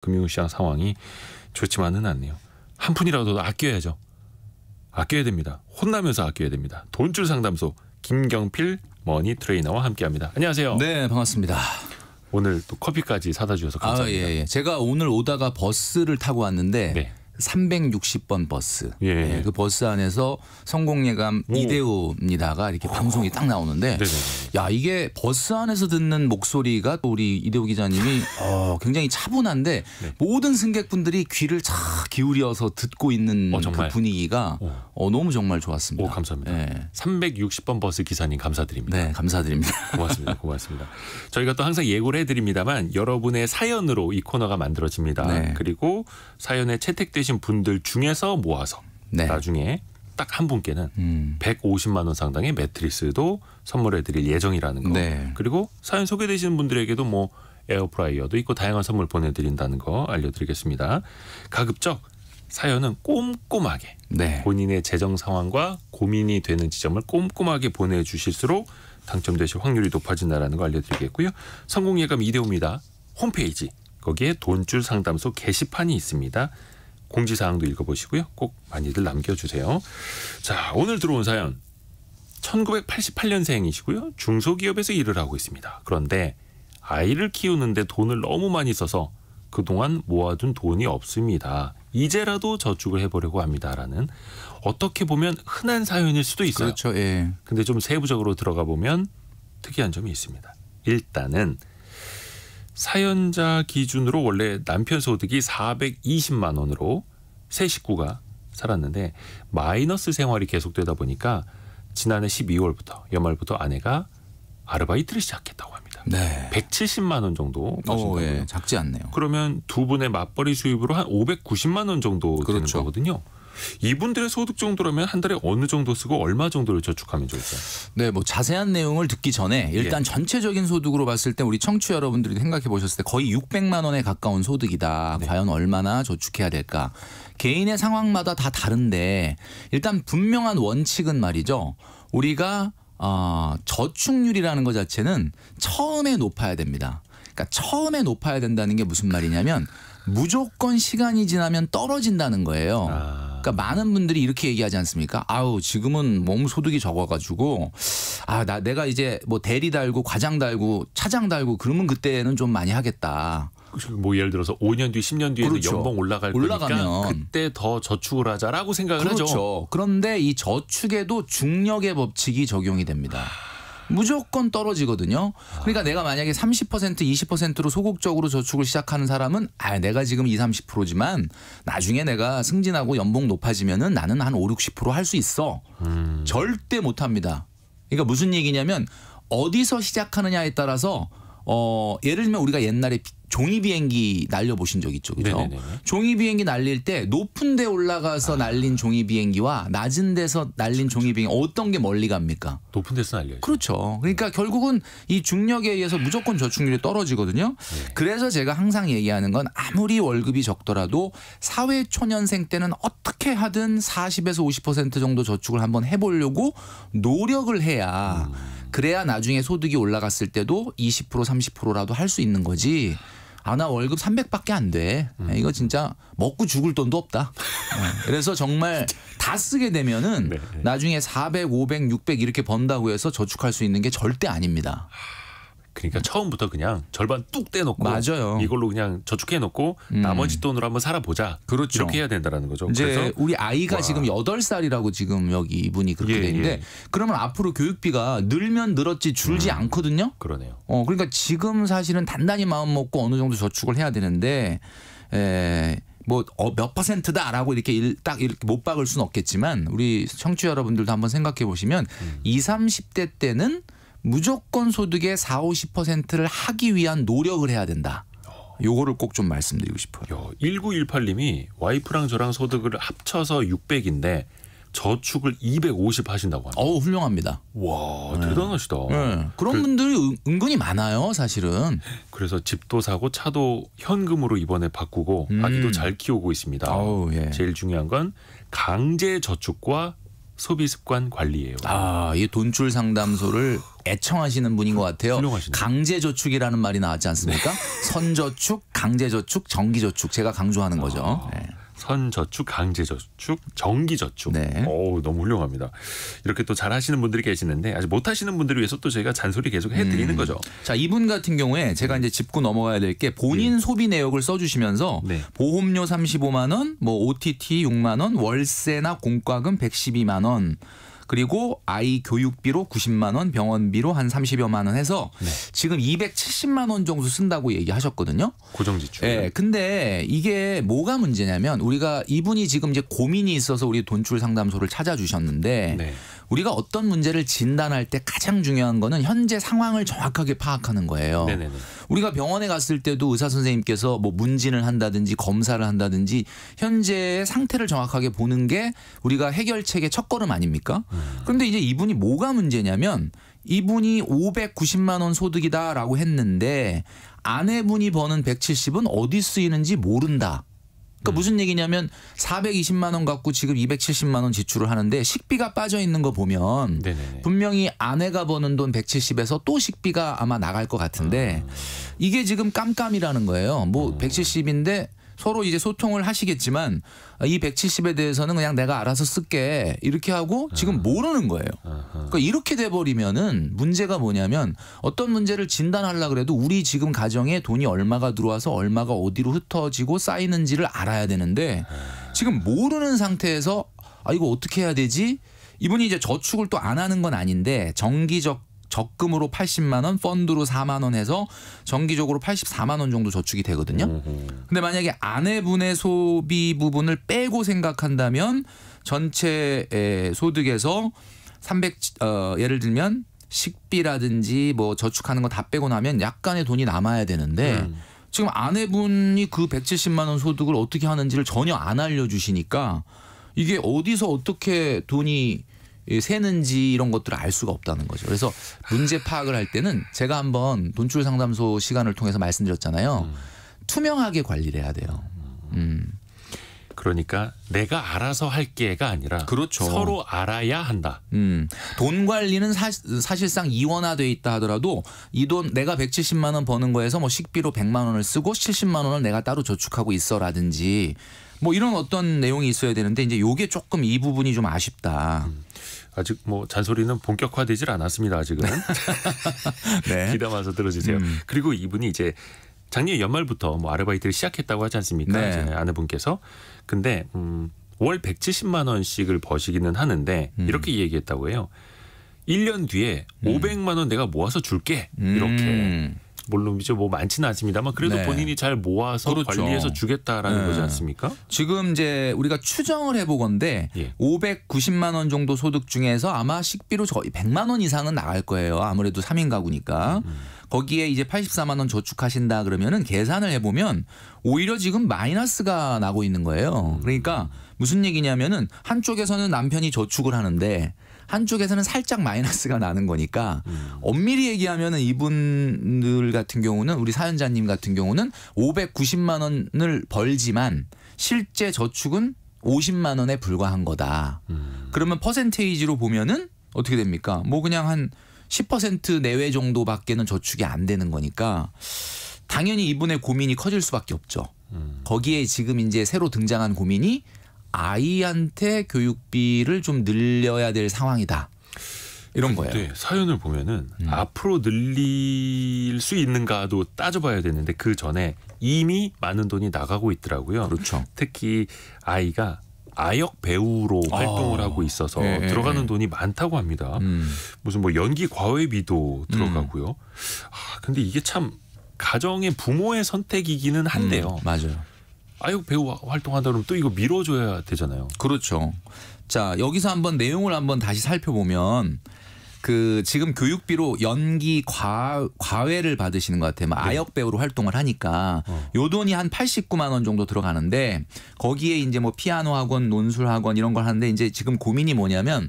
금융시장 상황이 좋지만은 않네요. 한 푼이라도 아껴야죠. 아껴야 됩니다. 혼나면서 아껴야 됩니다. 돈줄 상담소 김경필 머니 트레이너와 함께합니다. 안녕하세요. 네, 반갑습니다. 오늘 또 커피까지 사다 주셔서 감사합니다. 아, 예, 예. 제가 오늘 오다가 버스를 타고 왔는데 네. 360번 버스. 예. 네, 그 버스 안에서 성공예감 이대호입니다가 이렇게 오. 어. 방송이 딱 나오는데 네네. 야 이게 버스 안에서 듣는 목소리가 우리 이대호 기자님이 아. 어, 굉장히 차분한데 네. 모든 승객분들이 귀를 차 기울여서 듣고 있는 어, 그 분위기가 어. 어, 너무 정말 좋았습니다. 오, 감사합니다. 네. 360번 버스 기사님 감사드립니다. 네, 감사드립니다. 고맙습니다. 고맙습니다. 저희가 또 항상 예고를 해드립니다만 여러분의 사연으로 이 코너가 만들어집니다. 네. 그리고 사연에 채택되신 계신 분들 중에서 모아서 네. 나중에 딱 한 분께는 음. 150만 원 상당의 매트리스도 선물해드릴 예정이라는 거. 네. 그리고 사연 소개되시는 분들에게도 뭐 에어프라이어도 있고 다양한 선물 보내드린다는 거 알려드리겠습니다. 가급적 사연은 꼼꼼하게 네. 본인의 재정 상황과 고민이 되는 지점을 꼼꼼하게 보내주실수록 당첨되실 확률이 높아진다라는 거 알려드리겠고요. 성공 예감 이대호입니다. 홈페이지 거기에 돈줄 상담소 게시판이 있습니다. 공지사항도 읽어보시고요. 꼭 많이들 남겨주세요. 자, 오늘 들어온 사연. 1988년생이시고요. 중소기업에서 일을 하고 있습니다. 그런데 아이를 키우는데 돈을 너무 많이 써서 그동안 모아둔 돈이 없습니다. 이제라도 저축을 해보려고 합니다라는 어떻게 보면 흔한 사연일 수도 있어요. 그렇죠. 예. 근데 좀 세부적으로 들어가 보면 특이한 점이 있습니다. 일단은 사연자 기준으로 원래 남편 소득이 420만 원으로 세 식구가 살았는데 마이너스 생활이 계속되다 보니까 지난해 12월부터 연말부터 아내가 아르바이트를 시작했다고 합니다. 네. 170만 원 정도 버 예. 작지 않네요. 그러면 두 분의 맞벌이 수입으로 한 590만 원 정도 그렇죠. 되는 거거든요. 이분들의 소득 정도라면 한 달에 어느 정도 쓰고 얼마 정도를 저축하면 좋을까요? 네, 뭐 자세한 내용을 듣기 전에 일단 예. 전체적인 소득으로 봤을 때 우리 청취 여러분들이 생각해 보셨을 때 거의 600만 원에 가까운 소득이다. 네. 과연 얼마나 저축해야 될까? 개인의 상황마다 다 다른데 일단 분명한 원칙은 말이죠. 우리가 어, 저축률이라는 것 자체는 처음에 높아야 됩니다. 그러니까 처음에 높아야 된다는 게 무슨 말이냐면 무조건 시간이 지나면 떨어진다는 거예요. 아. 그러니까 많은 분들이 이렇게 얘기하지 않습니까? 아우 지금은 몸 소득이 적어가지고 아 나 내가 이제 뭐 대리 달고 과장 달고 차장 달고 그러면 그때는 좀 많이 하겠다. 그렇죠. 뭐 예를 들어서 5년 뒤, 10년 뒤에도 그렇죠. 연봉 올라갈 올라가면. 그때 더 저축을 하자라고 생각을 그렇죠. 하죠. 그런데 이 저축에도 중력의 법칙이 적용이 됩니다. 무조건 떨어지거든요. 그러니까 내가 만약에 30% 20%로 소극적으로 저축을 시작하는 사람은 아 내가 지금 2, 30%지만 나중에 내가 승진하고 연봉 높아지면은 나는 한 5, 60%할 수 있어. 음. 절대 못 합니다. 그러니까 무슨 얘기냐면 어디서 시작하느냐에 따라서 어 예를 들면 우리가 옛날에 종이 비행기 날려 보신 적 있죠, 그죠? 종이 비행기 날릴 때 높은데 올라가서 아. 날린 종이 비행기와 낮은 데서 날린 그렇죠. 종이 비행기 어떤 게 멀리 갑니까? 높은 데서 날려요. 그렇죠. 그러니까 네. 결국은 이 중력에 의해서 무조건 저축률이 떨어지거든요. 네. 그래서 제가 항상 얘기하는 건 아무리 월급이 적더라도 사회 초년생 때는 어떻게 하든 40에서 50% 정도 저축을 한번 해보려고 노력을 해야. 음. 그래야 나중에 소득이 올라갔을 때도 20% 30%라도 할 수 있는 거지. 아나 월급 300밖에 안 돼. 음. 이거 진짜 먹고 죽을 돈도 없다. 네, 그래서 정말 다 쓰게 되면은 네. 나중에 400, 500, 600 이렇게 번다고 해서 저축할 수 있는 게 절대 아닙니다. 그러니까 처음부터 그냥 절반 뚝 떼놓고 맞아요. 이걸로 그냥 저축해놓고 음. 나머지 돈으로 한번 살아보자. 그렇죠. 이렇게 해야 된다라는 거죠. 이제 그래서 우리 아이가 와. 지금 여덟 살이라고 지금 여기 이분이 그렇게 예, 돼 있는데 예. 그러면 앞으로 교육비가 늘면 늘었지 줄지 음. 않거든요. 그러네요. 어 그러니까 지금 사실은 단단히 마음 먹고 어느 정도 저축을 해야 되는데 에. 뭐몇 어, 퍼센트다라고 이렇게 일, 딱 이렇게 못 박을 수는 없겠지만 우리 청취 자 여러분들도 한번 생각해 보시면 음. 2, 30대 때는 무조건 소득의 4, 50%를 하기 위한 노력을 해야 된다. 요거를 꼭 좀 말씀드리고 싶어요. 야, 1918님이 와이프랑 저랑 소득을 합쳐서 600인데 저축을 250 하신다고 합니다. 어 훌륭합니다. 와 네. 대단하시다. 네. 그런 그, 분들이 은, 은근히 많아요 사실은. 그래서 집도 사고 차도 현금으로 이번에 바꾸고 음. 아기도 잘 키우고 있습니다. 아우, 예. 제일 중요한 건 강제 저축과 소비 습관 관리예요. 아, 이 돈줄 상담소를 애청하시는 분인 것 같아요. 훌륭하시네. 강제 저축이라는 말이 나왔지 않습니까? 네. 선저축, 강제 저축, 정기 저축 제가 강조하는 거죠. 아. 네. 선저축, 강제저축, 정기저축. 네. 어우, 너무 훌륭합니다. 이렇게 또 잘하시는 분들이 계시는데 아직 못하시는 분들을 위해서 또 저희가 잔소리 계속 해드리는 음. 거죠. 자, 이분 같은 경우에 제가 이제 짚고 넘어가야 될 게 본인 네. 소비 내역을 써주시면서 네. 보험료 35만 원, 뭐 OTT 6만 원, 월세나 공과금 112만 원. 그리고 아이 교육비로 90만 원, 병원비로 한 30여만 원 해서 네. 지금 270만 원 정도 쓴다고 얘기하셨거든요. 고정 지출. 예. 네, 근데 이게 뭐가 문제냐면 우리가 이분이 지금 이제 고민이 있어서 우리 돈출 상담소를 찾아주셨는데 네. 우리가 어떤 문제를 진단할 때 가장 중요한 거는 현재 상황을 정확하게 파악하는 거예요. 네네네. 우리가 병원에 갔을 때도 의사 선생님께서 뭐 문진을 한다든지 검사를 한다든지 현재의 상태를 정확하게 보는 게 우리가 해결책의 첫걸음 아닙니까? 음. 그런데 이제 이분이 뭐가 문제냐면 이분이 590만 원 소득이다라고 했는데 아내분이 버는 170은 어디 쓰이는지 모른다. 그러니까 음. 무슨 얘기냐면 420만 원 갖고 지금 270만 원 지출을 하는데 식비가 빠져 있는 거 보면 네네네. 분명히 아내가 버는 돈 170에서 또 식비가 아마 나갈 것 같은데 아. 이게 지금 깜깜이라는 거예요. 뭐 음. 170인데 서로 이제 소통을 하시겠지만 이 170에 대해서는 그냥 내가 알아서 쓸게 이렇게 하고 지금 아. 모르는 거예요. 그러니까 이렇게 돼버리면은 문제가 뭐냐면 어떤 문제를 진단하려 그래도 우리 지금 가정에 돈이 얼마가 들어와서 얼마가 어디로 흩어지고 쌓이는지를 알아야 되는데 아. 지금 모르는 상태에서 아 이거 어떻게 해야 되지? 이분이 이제 저축을 또 안 하는 건 아닌데 정기적 적금으로 80만 원, 펀드로 4만 원 해서 정기적으로 84만 원 정도 저축이 되거든요. 음 근데 만약에 아내분의 소비 부분을 빼고 생각한다면 전체 소득에서 300 어, 예를 들면 식비라든지 뭐 저축하는 거 다 빼고 나면 약간의 돈이 남아야 되는데 음. 지금 아내분이 그 170만 원 소득을 어떻게 하는지를 전혀 안 알려주시니까 이게 어디서 어떻게 돈이 새는지 이런 것들을 알 수가 없다는 거죠. 그래서 문제 파악을 할 때는 제가 한번 돈줄 상담소 시간을 통해서 말씀드렸잖아요. 음. 투명하게 관리를 해야 돼요. 음. 그러니까 내가 알아서 할게가 아니라 그렇죠. 서로 알아야 한다. 음. 돈 관리는 사, 실상 이원화돼 있다 하더라도 이 돈 내가 170만 원 버는 거에서 뭐 식비로 100만 원을 쓰고 70만 원을 내가 따로 저축하고 있어라든지 뭐 이런 어떤 내용이 있어야 되는데 이제 요게 조금 이 부분이 좀 아쉽다. 음. 아직 뭐 잔소리는 본격화되질 않았습니다. 아직은 네. 기담아서 들어주세요. 음. 그리고 이분이 이제 작년 연말부터 뭐 아르바이트를 시작했다고 하지 않습니까? 네. 아내분께서 근데 음, 월 170만 원씩을 버시기는 하는데 음. 이렇게 얘기했다고 해요. 1년 뒤에 음. 500만 원 내가 모아서 줄게 음. 이렇게. 물론이죠. 뭐 많지는 않습니다만 그래도 네. 본인이 잘 모아서 그렇죠. 관리해서 주겠다라는 네. 거지 않습니까? 지금 이제 우리가 추정을 해보건데 예. 590만 원 정도 소득 중에서 아마 식비로 거의 100만 원 이상은 나갈 거예요. 아무래도 3인 가구니까. 음, 음. 거기에 이제 84만 원 저축하신다 그러면은 계산을 해보면 오히려 지금 마이너스가 나고 있는 거예요. 음. 그러니까 무슨 얘기냐면은 한쪽에서는 남편이 저축을 하는데 한쪽에서는 살짝 마이너스가 나는 거니까 음. 엄밀히 얘기하면 이분들 같은 경우는 우리 사연자님 같은 경우는 590만 원을 벌지만 실제 저축은 50만 원에 불과한 거다. 음. 그러면 퍼센테이지로 보면은 어떻게 됩니까? 뭐 그냥 한 10% 내외 정도밖에는 저축이 안 되는 거니까 당연히 이분의 고민이 커질 수밖에 없죠. 음. 거기에 지금 이제 새로 등장한 고민이 아이한테 교육비를 좀 늘려야 될 상황이다. 이런 거예요. 네, 사연을 보면은 음. 앞으로 늘릴 수 있는가도 따져봐야 되는데 그 전에 이미 많은 돈이 나가고 있더라고요. 그렇죠. 특히 아이가 아역 배우로 아. 활동을 하고 있어서 예. 예 들어가는 예. 돈이 많다고 합니다. 음. 무슨 뭐 연기 과외비도 들어가고요. 음. 아, 근데 이게 참 가정의 부모의 선택이기는 한데요. 음, 맞아요. 아유 배우 활동한다 그러면 또 이거 밀어줘야 되잖아요. 그렇죠. 자 여기서 한번 내용을 한번 다시 살펴보면 그 지금 교육비로 연기 과, 과외를 받으시는 것 같아요. 네. 아역 배우로 활동을 하니까 어. 요 돈이 한 89만 원 정도 들어가는데 거기에 이제 뭐 피아노 학원, 논술 학원 이런 걸 하는데 이제 지금 고민이 뭐냐면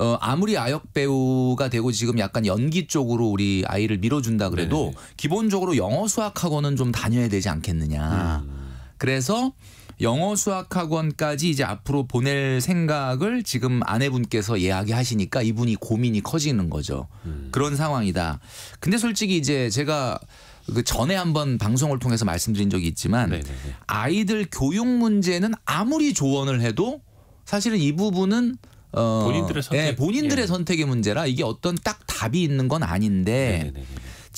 어, 아무리 아역 배우가 되고 지금 약간 연기 쪽으로 우리 아이를 밀어준다 그래도 네네. 기본적으로 영어 수학 학원은 좀 다녀야 되지 않겠느냐. 음. 그래서 영어 수학학원까지 이제 앞으로 보낼 생각을 지금 아내분께서 이야기하시니까 이분이 고민이 커지는 거죠. 음. 그런 상황이다. 근데 솔직히 이제 제가 그 전에 한번 방송을 통해서 말씀드린 적이 있지만 네네네. 네, 네. 아이들 교육 문제는 아무리 조언을 해도 사실은 이 부분은 어 본인들의 선택 예, 본인들의 예. 선택의 문제라 이게 어떤 딱 답이 있는 건 아닌데 네네네.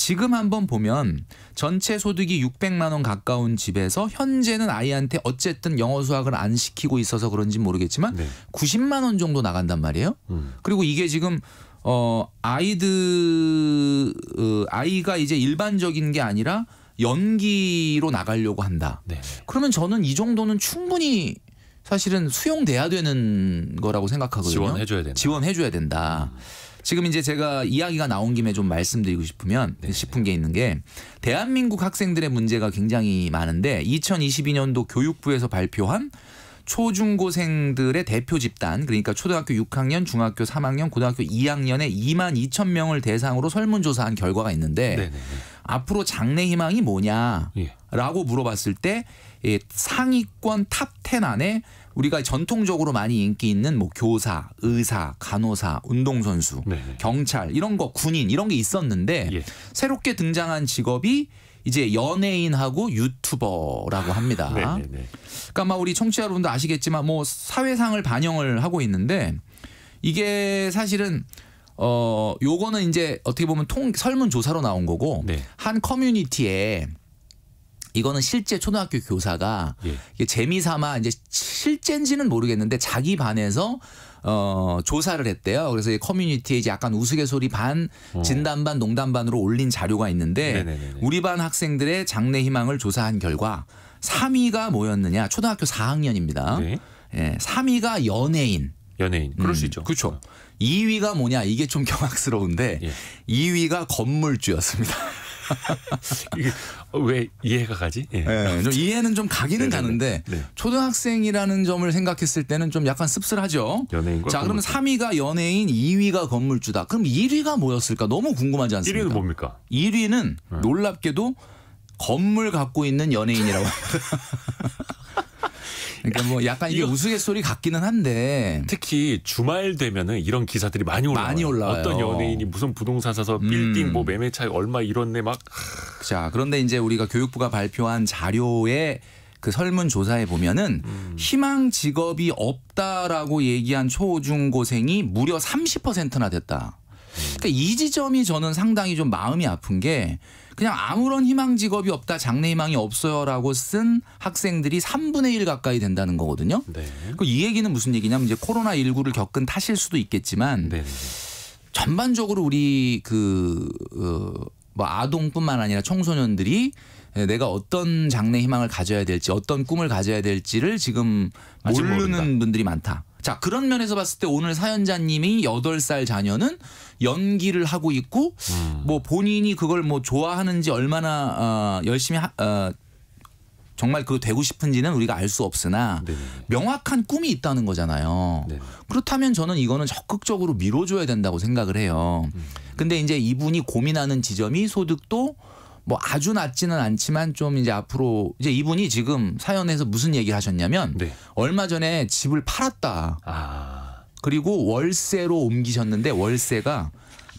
지금 한번 보면 전체 소득이 600만 원 가까운 집에서 현재는 아이한테 어쨌든 영어 수학을 안 시키고 있어서 그런지 모르겠지만 네. 90만 원 정도 나간단 말이에요. 음. 그리고 이게 지금 어 아이들 어, 아이가 이제 일반적인 게 아니라 연기로 나가려고 한다. 네. 그러면 저는 이 정도는 충분히 사실은 수용돼야 되는 거라고 생각하거든요. 지원해줘야 된다. 지원해줘야 된다. 음. 지금 이제 제가 이야기가 나온 김에 좀 말씀드리고 싶으면 네 싶은 게 있는 게 대한민국 학생들의 문제가 굉장히 많은데 2022년도 교육부에서 발표한 초중고생들의 대표 집단 그러니까 초등학교 6학년, 중학교 3학년, 고등학교 2학년에 2만 2천 명을 대상으로 설문조사한 결과가 있는데 네네. 네, 네. 앞으로 장래 희망이 뭐냐라고 예. 물어봤을 때 예, 상위권 탑 10 안에 우리가 전통적으로 많이 인기 있는 뭐 교사, 의사, 간호사, 운동선수, 네네. 경찰 이런 거 군인 이런 게 있었는데 예. 새롭게 등장한 직업이 이제 연예인하고 유튜버라고 합니다. 네, 네, 네. 그러니까 아마 우리 청취자 여러분도 아시겠지만 뭐 사회상을 반영을 하고 있는데 이게 사실은 어 요거는 이제 어떻게 보면 통 설문 조사로 나온 거고 네. 한 커뮤니티에 이거는 실제 초등학교 교사가 예. 재미삼아 이제 실제인지는 모르겠는데 자기 반에서 어, 조사를 했대요. 그래서 이 커뮤니티에 이제 약간 우스갯소리 반, 어. 진단 반, 농담 반으로 올린 자료가 있는데 네네네네. 우리 반 학생들의 장래 희망을 조사한 결과 3위가 뭐였느냐? 초등학교 4학년입니다. 네. 예, 3위가 연예인. 연예인. 그럴 음, 수 있죠. 그렇죠. 2위가 어. 뭐냐? 이게 좀 경악스러운데 예. 2위가 건물주였습니다. 이게 어, 왜 이해가 가지? 예. 네, 좀 이해는 좀 가기는 네네네. 가는데 네. 초등학생이라는 점을 생각했을 때는 좀 약간 씁쓸하죠. 연예인 자, 그러면 3위가 연예인, 2위가 건물주다. 그럼 1위가 뭐였을까? 너무 궁금하지 않습니까? 1위는 뭡니까? 1위는 네. 놀랍게도 건물 갖고 있는 연예인이라고. 그러니까 뭐 약간 이게 우스갯소리 같기는 한데 특히 주말 되면은 이런 기사들이 많이 올라와요. 많이 올라와요. 어떤 연예인이 무슨 부동산 사서 음. 빌딩 음. 뭐 매매 차익 얼마 이런데 막. 자 그런데 이제 우리가 교육부가 발표한 자료에 그 설문 조사에 보면은 음. 희망 직업이 없다라고 얘기한 초중고생이 무려 30%나 됐다. 그러니까 이 지점이 저는 상당히 좀 마음이 아픈 게 그냥 아무런 희망 직업이 없다 장래 희망이 없어요라고 쓴 학생들이 3분의 1 가까이 된다는 거거든요. 네. 그이 얘기는 무슨 얘기냐면 이제 코로나 19를 겪은 탓일 수도 있겠지만 네. 전반적으로 우리 그뭐 어, 아동뿐만 아니라 청소년들이 내가 어떤 장래 희망을 가져야 될지 어떤 꿈을 가져야 될지를 지금 모르는 분들이 많다. 자, 그런 면에서 봤을 때 오늘 사연자님이 여덟 살 자녀는 연기를 하고 있고 음. 뭐 본인이 그걸 뭐 좋아하는지 얼마나 어, 열심히 하, 어, 정말 그 되고 싶은지는 우리가 알 수 없으나 네네. 명확한 꿈이 있다는 거잖아요. 네네. 그렇다면 저는 이거는 적극적으로 밀어줘야 된다고 생각을 해요. 음. 근데 이제 이분이 고민하는 지점이 소득도 뭐 아주 낮지는 않지만 좀 이제 앞으로 이제 이분이 지금 사연에서 무슨 얘기를 하셨냐면 네. 얼마 전에 집을 팔았다. 아. 그리고 월세로 옮기셨는데 월세가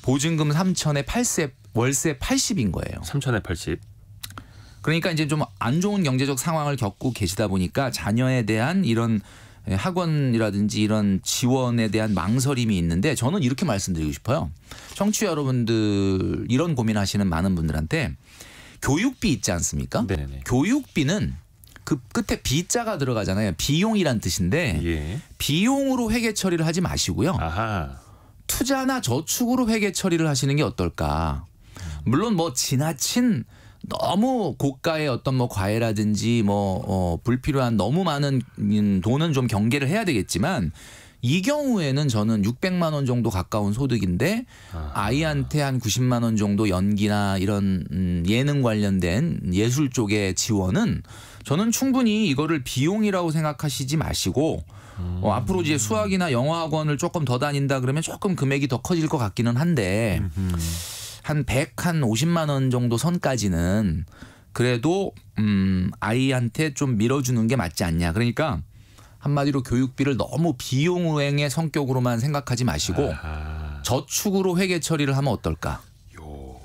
보증금 3천에 8세 월세 80인 거예요. 3천에 80. 그러니까 이제 좀 안 좋은 경제적 상황을 겪고 계시다 보니까 자녀에 대한 이런 예, 학원이라든지 이런 지원에 대한 망설임이 있는데 저는 이렇게 말씀드리고 싶어요. 청취 자 여러분들 이런 고민하시는 많은 분들한테 교육비 있지 않습니까? 네네. 교육비는 그 끝에 비자가 들어가잖아요. 비용이란 뜻인데 예. 비용으로 회계 처리를 하지 마시고요. 아하. 투자나 저축으로 회계 처리를 하시는 게 어떨까? 물론 뭐 지나친 너무 고가의 어떤 뭐 과외라든지 뭐 어, 불필요한 너무 많은 돈은 좀 경계를 해야 되겠지만 이 경우에는 저는 600만 원 정도 가까운 소득인데 아. 이한테한 90만 원 정도 연기나 이런 음, 예능 관련된 예술 쪽의 지원은 저는 충분히 이거를 비용이라고 생각하시지 마시고 어, 음. 앞으로 이제 수학이나 영어 학원을 조금 더 다닌다 그러면 조금 금액이 더 커질 것 같기는 한데. 한 100, 한 50만 원 정도 선까지는 그래도 음, 아이한테 좀 밀어주는 게 맞지 않냐. 그러니까 한마디로 교육비를 너무 비용 우행의 성격으로만 생각하지 마시고 아하. 저축으로 회계 처리를 하면 어떨까? 요.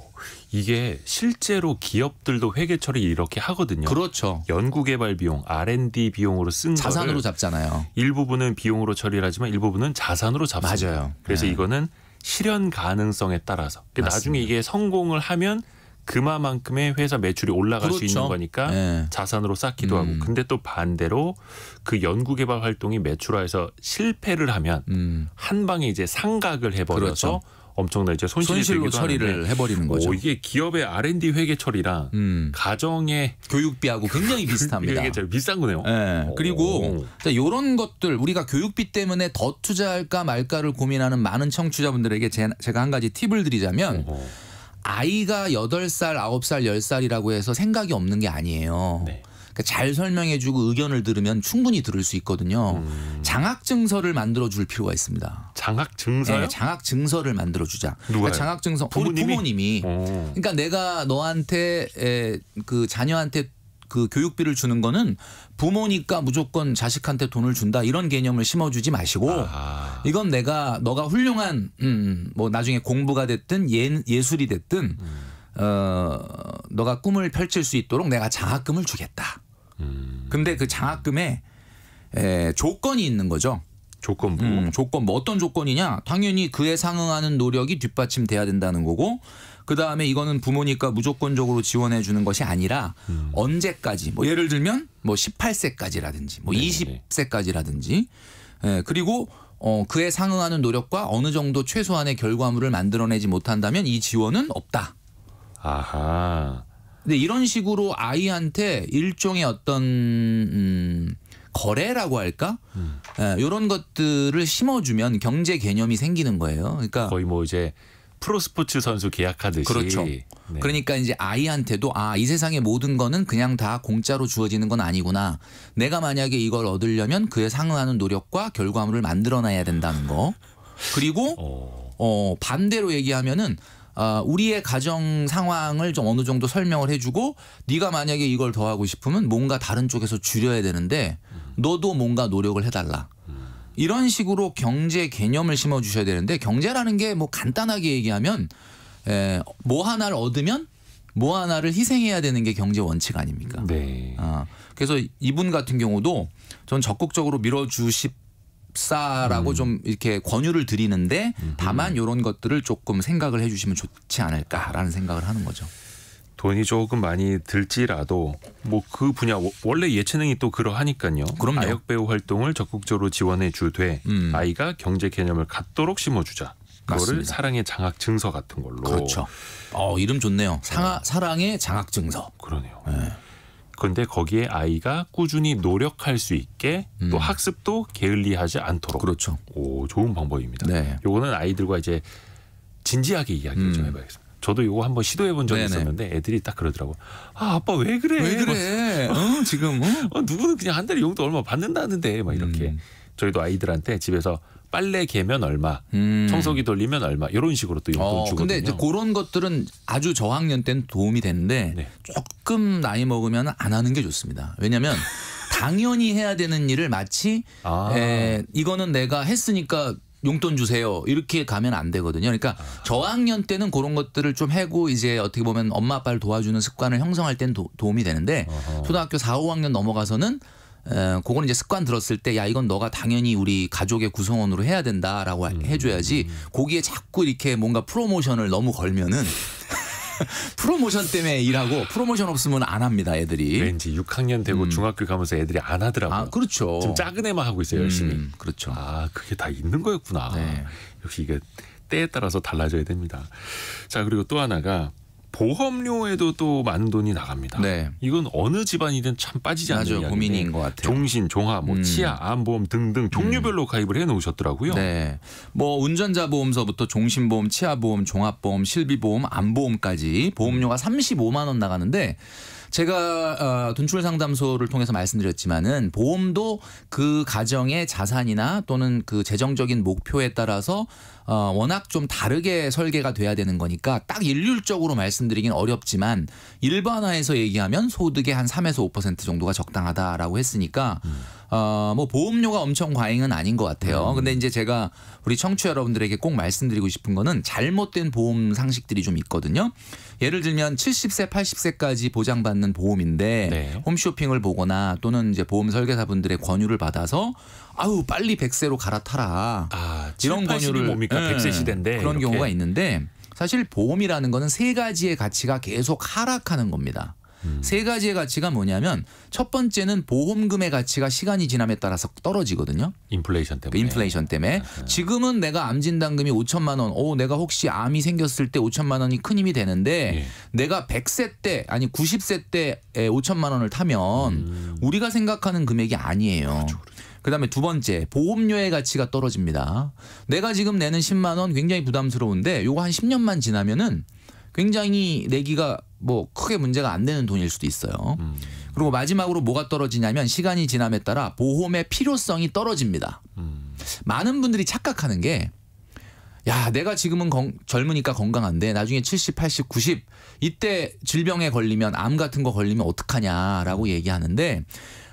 이게 실제로 기업들도 회계 처리 이렇게 하거든요. 그렇죠. 연구개발 비용, R&D 비용으로 쓴 자산으로 잡잖아요. 일부분은 비용으로 처리를 하지만 일부분은 자산으로 잡습니 맞아요. 그래서 네. 이거는 실현 가능성에 따라서 그러니까 나중에 이게 성공을 하면 그마만큼의 회사 매출이 올라갈 그렇죠. 수 있는 그렇죠. 거니까 네. 자산으로 쌓기도 음. 하고 근데 또 반대로 그 연구개발 활동이 매출화해서 실패를 하면 음. 한 방에 이제 상각을 해버려서 그렇죠. 엄청난 이제 손실이 손실로 처리를 하는데, 해버리는 거죠. 오, 이게 기업의 R&D 회계처리랑 음. 가정의 교육비하고 굉장히 비슷합니다. 이게 제일 비싼 거네요. 네. 그리고 이런 것들 우리가 교육비 때문에 더 투자할까 말까를 고민하는 많은 청취자분들에게 제, 제가 한 가지 팁을 드리자면 어허. 아이가 여덟 살 아홉 살 열살이라고 해서 생각이 없는 게 아니에요. 네. 그 잘 설명해주고 의견을 들으면 충분히 들을 수 있거든요. 음. 장학증서를 만들어줄 필요가 있습니다. 장학증서요? 네, 예, 장학증서를 만들어주자. 그러니까 누가요? 그러니까 장학증서 부모님이. 부모님이. 어. 그러니까 내가 너한테 에, 예, 그 자녀한테 그 교육비를 주는 거는 부모니까 무조건 자식한테 돈을 준다 이런 개념을 심어주지 마시고 아. 이건 내가 너가 훌륭한 음, 뭐 나중에 공부가 됐든 예, 예술이 됐든 음. 어, 너가 꿈을 펼칠 수 있도록 내가 장학금을 주겠다. 음. 근데 그 장학금에 에, 조건이 있는 거죠. 조건부. 뭐. 음, 조건 뭐 어떤 조건이냐? 당연히 그에 상응하는 노력이 뒷받침돼야 된다는 거고 그다음에 이거는 부모니까 무조건적으로 지원해 주는 것이 아니라 음. 언제까지 뭐 예를 들면 뭐 18세까지라든지 뭐 네네. 20세까지라든지 예, 그리고 어, 그에 상응하는 노력과 어느 정도 최소한의 결과물을 만들어내지 못한다면 이 지원은 없다. 아하. 근데 이런 식으로 아이한테 일종의 어떤 음 거래라고 할까? 음. 예, 이런 것들을 심어주면 경제 개념이 생기는 거예요. 그러니까 거의 뭐 이제 프로스포츠 선수 계약하듯이 그렇죠. 네. 그러니까 이제 아이한테도 아이 세상의 모든 거는 그냥 다 공짜로 주어지는 건 아니구나. 내가 만약에 이걸 얻으려면 그에 상응하는 노력과 결과물을 만들어놔야 된다는 거. 그리고 어, 어 반대로 얘기하면은 어, 우리의 가정 상황을 좀 어느 정도 설명을 해주고 네가 만약에 이걸 더 하고 싶으면 뭔가 다른 쪽에서 줄여야 되는데 너도 뭔가 노력을 해달라. 이런 식으로 경제 개념을 심어 주셔야 되는데 경제라는 게 뭐 간단하게 얘기하면 에, 뭐 하나를 얻으면 뭐 하나를 희생해야 되는 게 경제 원칙 아닙니까? 네. 아, 그래서 이분 같은 경우도 전 적극적으로 밀어주십 없사라고 음. 좀 이렇게 권유를 드리는데 다만 이런 것들을 조금 생각을 해주시면 좋지 않을까라는 생각을 하는 거죠. 돈이 조금 많이 들지라도 뭐 그 분야 원래 예체능이 또 그러하니까요. 그럼 아역 배우 활동을 적극적으로 지원해 주되 음. 아이가 경제 개념을 갖도록 심어주자. 그거를 사랑의 장학 증서 같은 걸로. 그렇죠. 어 이름 좋네요. 상하, 사랑의 장학 증서. 그러네요. 네. 그런데 거기에 아이가 꾸준히 노력할 수 있게 음. 또 학습도 게을리하지 않도록 그렇죠. 오, 좋은 방법입니다. 네. 요거는 아이들과 이제 진지하게 이야기 음. 좀해봐야겠어요 저도 요거 한번 시도해 본 적이 네네. 네. 있었는데 애들이 딱 그러더라고. 아 아빠 왜 그래? 왜 그래? 어, 지금 어? 어, 누구는 그냥 한 달에 용돈 얼마 받는다는데 막 이렇게 음. 저희도 아이들한테 집에서 빨래 개면 얼마, 음. 청소기 돌리면 얼마 이런 식으로 또 용돈 어, 주거든요. 근데 이제 그런 것들은 아주 저학년 때는 도움이 되는데 네. 조금 나이 먹으면 안 하는 게 좋습니다. 왜냐하면 당연히 해야 되는 일을 마치 아. 에, 이거는 내가 했으니까 용돈 주세요. 이렇게 가면 안 되거든요. 그러니까 아. 저학년 때는 그런 것들을 좀 해고 이제 어떻게 보면 엄마 아빠를 도와주는 습관을 형성할 땐 도, 움이 되는데 어허. 초등학교 4, 5학년 넘어가서는 어, 그거는 이제 습관 들었을 때 야 이건 너가 당연히 우리 가족의 구성원으로 해야 된다라고 음. 해줘야지 거기에 자꾸 이렇게 뭔가 프로모션을 너무 걸면은 프로모션 때문에 일하고 프로모션 없으면 안 합니다 애들이 왠지 6학년 되고 음. 중학교 가면서 애들이 안 하더라고요. 아, 그렇죠. 지금 작은 애만 하고 있어요 열심히. 음, 그렇죠. 아 그게 다 있는 거였구나. 네. 역시 이게 때에 따라서 달라져야 됩니다. 자 그리고 또 하나가 보험료에도 또 많은 돈이 나갑니다. 네. 이건 어느 집안이든 참 빠지지 않는 맞아, 고민인 것 같아요. 종신, 종합, 뭐 음. 치아, 암보험 등등 종류별로 음. 가입을 해놓으셨더라고요. 네. 뭐 운전자 보험서부터 종신보험, 치아보험, 종합보험, 실비보험, 암보험까지 보험료가 35만 원 나가는데 제가 어, 돈출 상담소를 통해서 말씀드렸지만은 보험도 그 가정의 자산이나 또는 그 재정적인 목표에 따라서 어, 워낙 좀 다르게 설계가 돼야 되는 거니까 딱 일률적으로 말씀드리긴 어렵지만 일반화해서 얘기하면 소득의 한 3에서 5% 정도가 적당하다라고 했으니까 음. 어, 어뭐 보험료가 엄청 과잉은 아닌 것 같아요. 음. 근데 이제 제가 우리 청취자 여러분들에게 꼭 말씀드리고 싶은 거는 잘못된 보험 상식들이 좀 있거든요. 예를 들면 70세, 80세까지 보장받는 보험인데 네. 홈쇼핑을 보거나 또는 이제 보험 설계사분들의 권유를 받아서 아우 빨리 100세로 갈아타라. 아, 이런 권유를 뭡니까? 네. 예, 100세 시대인데 그런 이렇게. 경우가 있는데 사실 보험이라는 거는 세 가지의 가치가 계속 하락하는 겁니다. 음. 세 가지의 가치가 뭐냐면 첫 번째는 보험금의 가치가 시간이 지남에 따라서 떨어지거든요. 인플레이션 때문에. 인플레이션 때문에. 네. 지금은 내가 암 진단금이 5천만 원. 오, 어, 내가 혹시 암이 생겼을 때 5천만 원이 큰 힘이 되는데 예. 내가 100세 때 아니 90세 때에 5천만 원을 타면 음. 우리가 생각하는 금액이 아니에요. 그 그렇죠. 그다음에 두 번째 보험료의 가치가 떨어집니다. 내가 지금 내는 10만 원 굉장히 부담스러운데 요거 한 10년만 지나면은 굉장히 내기가 뭐 크게 문제가 안 되는 돈일 수도 있어요. 음. 그리고 마지막으로 뭐가 떨어지냐면 시간이 지남에 따라 보험의 필요성이 떨어집니다. 음. 많은 분들이 착각하는 게 야, 내가 지금은 건, 젊으니까 건강한데 나중에 70, 80, 90 이때 질병에 걸리면 암 같은 거 걸리면 어떡하냐라고 얘기하는데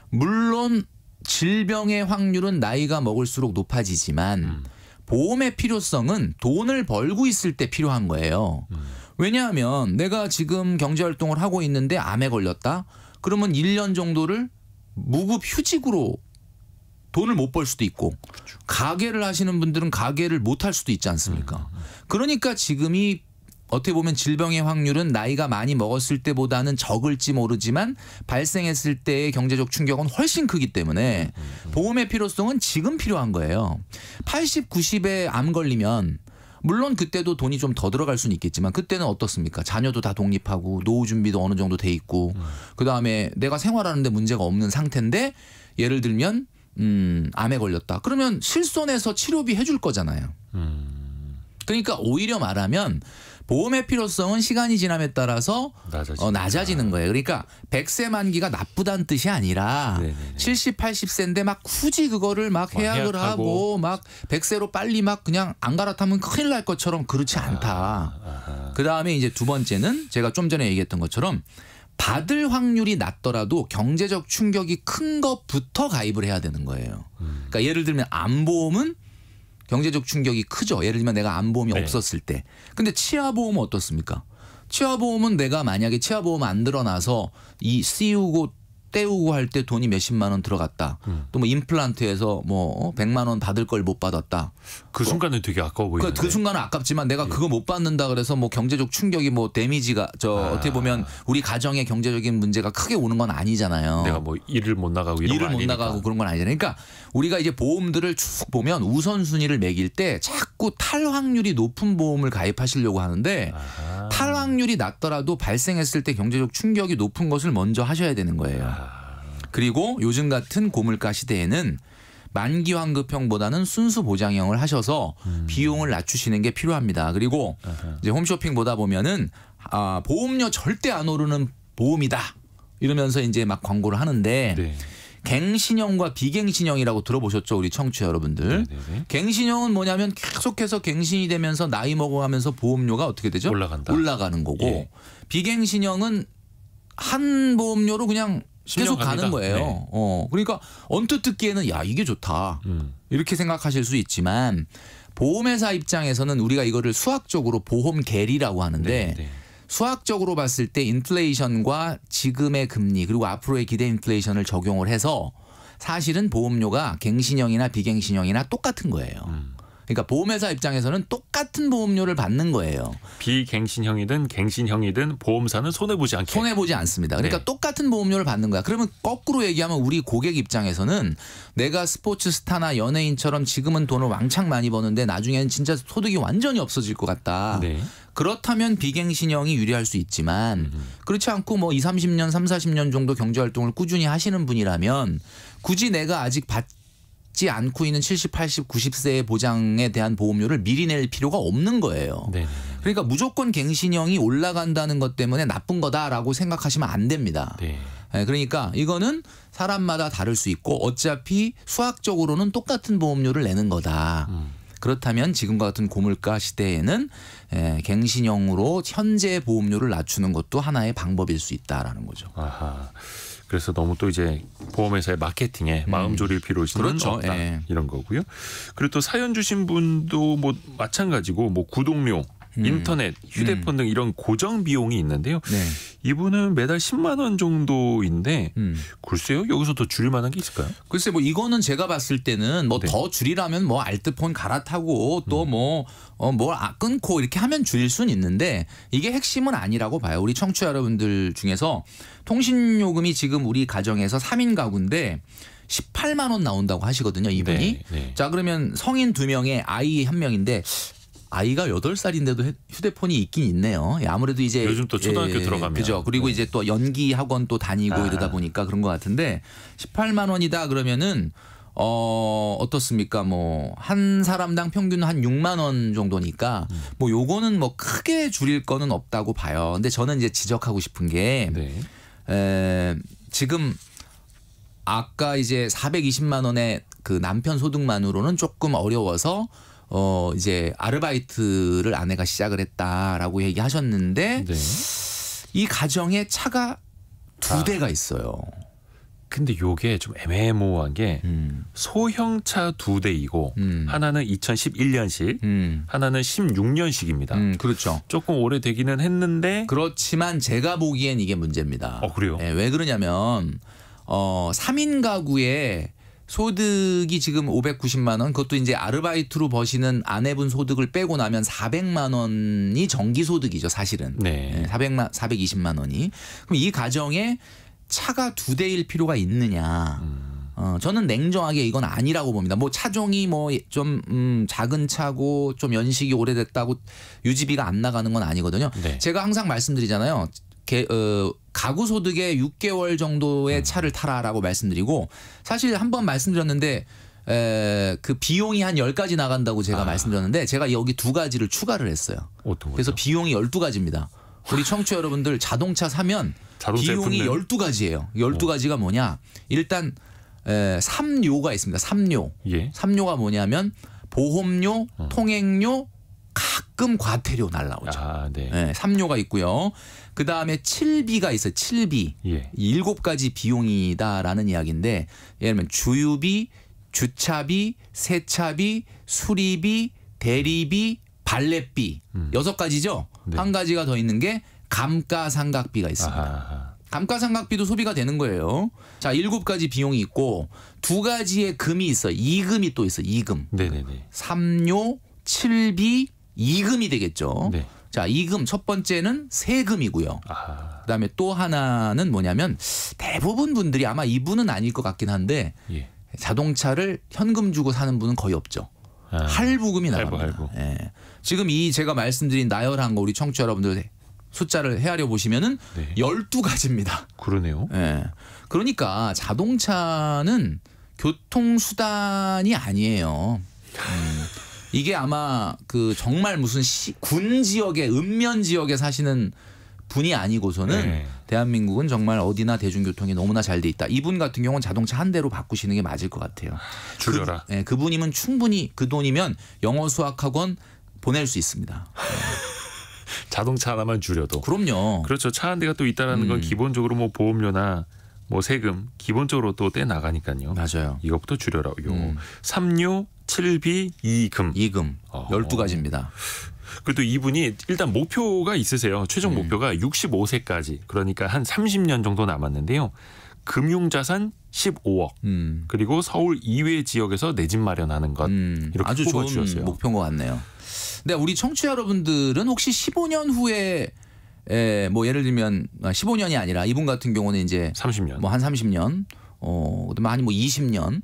물론 질병의 확률은 나이가 먹을수록 높아지지만 음. 보험의 필요성은 돈을 벌고 있을 때 필요한 거예요. 음. 왜냐하면 내가 지금 경제활동을 하고 있는데 암에 걸렸다? 그러면 1년 정도를 무급 휴직으로 돈을 못 벌 수도 있고 그렇죠. 가게를 하시는 분들은 가게를 못 할 수도 있지 않습니까? 음. 그러니까 지금이 어떻게 보면 질병의 확률은 나이가 많이 먹었을 때보다는 적을지 모르지만 발생했을 때의 경제적 충격은 훨씬 크기 때문에 보험의 필요성은 지금 필요한 거예요. 80, 90에 암 걸리면 물론 그때도 돈이 좀 더 들어갈 수는 있겠지만 그때는 어떻습니까? 자녀도 다 독립하고 노후 준비도 어느 정도 돼 있고 음. 그다음에 내가 생활하는데 문제가 없는 상태인데 예를 들면 음, 암에 걸렸다. 그러면 실손해서 치료비 해줄 거잖아요. 음. 그러니까 오히려 말하면 보험의 필요성은 시간이 지남에 따라서 낮아지는, 어, 낮아지는 거예요. 그러니까 100세 만기가 나쁘다는 뜻이 아니라 네네네. 70, 80세인데 막 굳이 그거를 막 해약을 하고 막 100세로 빨리 막 그냥 안 갈아타면 큰일 날 것처럼 그렇지 않다. 아, 그다음에 이제 두 번째는 제가 좀 전에 얘기했던 것처럼 받을 확률이 낮더라도 경제적 충격이 큰 것부터 가입을 해야 되는 거예요. 음. 그러니까 예를 들면 암보험은 경제적 충격이 크죠. 예를 들면 내가 안보험이 네. 없었을 때. 근데 치아보험은 어떻습니까? 치아보험은 내가 만약에 치아보험 안 들어나서 이 씌우고 떼우고할 때 돈이 몇십만 원 들어갔다. 음. 또뭐 임플란트에서 뭐백만원 어? 받을 걸 못 받았다. 그 뭐, 순간은 되게 아까워 그, 그 보이는데. 그그 순간은 아깝지만 내가 예. 그거 못 받는다 그래서 뭐 경제적 충격이 뭐 데미지가 저 아. 어떻게 보면 우리 가정의 경제적인 문제가 크게 오는 건 아니잖아요. 내가 뭐 일을 못 나가고 일을 못 나가고 그런 건 아니잖아요. 그러니까 우리가 이제 보험들을 쭉 보면 우선순위를 매길 때 자꾸 탈 확률이 높은 보험을 가입하시려고 하는데 아. 탈 확률이 낮더라도 발생했을 때 경제적 충격이 높은 것을 먼저 하셔야 되는 거예요. 아. 그리고 요즘 같은 고물가 시대에는 만기 환급형보다는 순수 보장형을 하셔서 음. 비용을 낮추시는 게 필요합니다. 그리고 이제 홈쇼핑 보다 보면은 아, 보험료 절대 안 오르는 보험이다. 이러면서 이제 막 광고를 하는데 네. 갱신형과 비갱신형이라고 들어보셨죠 우리 청취자 여러분들 네네 네, 네. 갱신형은 뭐냐면 계속해서 갱신이 되면서 나이 먹어가면서 보험료가 어떻게 되죠 올라간다 올라가는 거고 예. 비갱신형은 한 보험료로 그냥 계속 가는 거예요. 네. 어, 그러니까 언뜻 듣기에는 야 이게 좋다 음. 이렇게 생각하실 수 있지만 보험회사 입장에서는 우리가 이거를 수학적으로 보험 계리라고 하는데 네, 네, 수학적으로 봤을 때 인플레이션과 지금의 금리 그리고 앞으로의 기대 인플레이션을 적용을 해서 사실은 보험료가 갱신형이나 비갱신형이나 똑같은 거예요. 음. 그러니까 보험회사 입장에서는 똑같은 보험료를 받는 거예요. 비갱신형이든 갱신형이든 보험사는 손해 보지 않게 손해 보지 않습니다. 그러니까 네. 똑같은 보험료를 받는 거야. 그러면 거꾸로 얘기하면 우리 고객 입장에서는 내가 스포츠 스타나 연예인처럼 지금은 돈을 왕창 많이 버는데 나중에는 진짜 소득이 완전히 없어질 것 같다. 네. 그렇다면 비갱신형이 유리할 수 있지만 음. 그렇지 않고 뭐 2, 30년, 3, 40년 정도 경제 활동을 꾸준히 하시는 분이라면 굳이 내가 아직 받 받지 않고 있는 70, 80, 90세의 보장에 대한 보험료를 미리 낼 필요가 없는 거예요. 네네. 그러니까 무조건 갱신형이 올라간다는 것 때문에 나쁜 거다라고 생각하시면 안 됩니다. 네. 예, 그러니까 이거는 사람마다 다를 수 있고 어차피 수학적으로는 똑같은 보험료를 내는 거다. 음. 그렇다면 지금과 같은 고물가 시대에는 예, 갱신형으로 현재 보험료를 낮추는 것도 하나의 방법일 수 있다라는 거죠. 아하. 그래서 너무 또 이제 보험회사의 마케팅에 음. 마음 졸일 필요는 그렇죠. 없다 예. 이런 거고요. 그리고 또 사연 주신 분도 뭐 마찬가지고 뭐 구독료 음. 인터넷, 휴대폰 음. 등 이런 고정 비용이 있는데요. 네. 이분은 매달 10만 원 정도인데 음. 글쎄요 여기서 더 줄일 만한 게 있을까요? 글쎄 뭐 이거는 제가 봤을 때는 뭐더 네. 줄이라면 뭐 알뜰폰 갈아타고 또 음. 뭐뭘 어, 뭐 아, 끊고 이렇게 하면 줄일 순 있는데 이게 핵심은 아니라고 봐요. 우리 청취자 여러분들 중에서 통신 요금이 지금 우리 가정에서 3인 가구인데 18만 원 나온다고 하시거든요, 이분이. 네, 네. 자, 그러면 성인 2명에 아이 1명인데 아이가 여덟 살인데도 휴대폰이 있긴 있네요. 예, 아무래도 이제 요즘 또 초등학교 예, 들어가면 그죠. 그리고 네. 이제 또 연기 학원 또 다니고 아. 이러다 보니까 그런 것 같은데 18만 원이다 그러면은 어 어떻습니까? 뭐 한 사람당 평균 한 6만 원 정도니까 음. 뭐 요거는 뭐 크게 줄일 거는 없다고 봐요. 근데 저는 이제 지적하고 싶은 게 네. 에, 지금 아까 이제 420만 원의 그 남편 소득만으로는 조금 어려워서 어 이제 아르바이트를 아내가 시작을 했다라고 얘기하셨는데 네. 이 가정에 차가 두 아. 대가 있어요. 근데 요게 좀 애매모호한 게 음. 소형차 두 대이고 음. 하나는 2011년식, 음. 하나는 16년식입니다. 음, 그렇죠. 조금 오래되기는 했는데 그렇지만 제가 보기엔 이게 문제입니다. 어, 그래요? 네, 왜 그러냐면 어, 3인 가구에 소득이 지금 590만 원 그것도 이제 아르바이트로 버시는 아내분 소득을 빼고 나면 400만 원이 정기 소득이죠, 사실은. 네. 400만 420만 원이. 그럼 이 가정에 차가 두 대일 필요가 있느냐? 음. 어, 저는 냉정하게 이건 아니라고 봅니다. 뭐 차종이 뭐좀 음, 작은 차고 좀 연식이 오래됐다고 유지비가 안 나가는 건 아니거든요. 네. 제가 항상 말씀드리잖아요. 개, 어, 가구 소득의 6개월 정도의 음. 차를 타라라고 말씀드리고 사실 한 번 말씀드렸는데 에, 그 비용이 한 열가지 나간다고 제가 아. 말씀드렸는데 제가 여기 두 가지를 추가를 했어요. 어, 그래서 비용이 열두 가지입니다 우리 청취자 여러분들 자동차 사면 자동차 비용이 열두 가지예요 열두 어. 가지가 뭐냐? 일단 에, 삼료가 있습니다. 삼료. 예. 삼료가 뭐냐면 보험료, 어. 통행료, 가끔 과태료 날라오죠. 아, 네. 네 삼료가 있고요. 그 다음에 칠비가 있어요. 칠비. 예. 일곱 가지 비용이다라는 이야기인데 예를 들면 주유비, 주차비, 세차비, 수리비, 대리비, 발렛비 음. 여섯 가지죠. 네. 한 가지가 더 있는 게 감가상각비가 있습니다. 아하. 감가상각비도 소비가 되는 거예요. 자, 일곱 가지 비용이 있고 두 가지의 금이 있어. 요 이금이 또 있어. 요 이금. 네네네. 네, 네. 삼료, 칠비, 이금이 되겠죠. 네. 자, 이금 첫 번째는 세금이고요. 아. 그다음에 또 하나는 뭐냐면 대부분 분들이 아마 이분은 아닐 것 같긴 한데 예. 자동차를 현금 주고 사는 분은 거의 없죠. 아. 할부금이 나갑니다. 할부, 할부. 예. 지금 이 제가 말씀드린 나열한 거 우리 청취자 여러분들 숫자를 헤아려 보시면은 네. 12가지입니다. 그러네요. 예. 그러니까 자동차는 교통수단이 아니에요. 음. 이게 아마 그 정말 무슨 시, 군 지역에 읍면 지역에 사시는 분이 아니고서는 네. 대한민국은 정말 어디나 대중교통이 너무나 잘 돼 있다. 이분 같은 경우는 자동차 한 대로 바꾸시는 게 맞을 것 같아요. 줄여라. 그, 네, 그분이면 충분히 그 돈이면 영어 수학학원 보낼 수 있습니다. 자동차 하나만 줄여도. 그럼요. 그렇죠. 차 한 대가 또 있다라는 음. 건 기본적으로 뭐 보험료나 뭐 세금 기본적으로 또 떼 나가니까요. 맞아요. 이것부터 줄여라요. 음. 36 칠비 이금. 이금. 어. 12가지입니다. 그리고 또 이분이 일단 목표가 있으세요. 최종 음. 목표가 65세까지. 그러니까 한 30년 정도 남았는데요. 금융자산 15억 음. 그리고 서울 이외 지역에서 내 집 마련하는 것 음. 이렇게 아주 좋은 주셨어요. 목표인 것 같네요. 근 우리 청취자 여러분들은 혹시 15년 후에 에, 뭐 예를 들면 15년이 아, 아니라 이분 같은 경우는 이제 30년 뭐 한 30년 어 많이 뭐 20년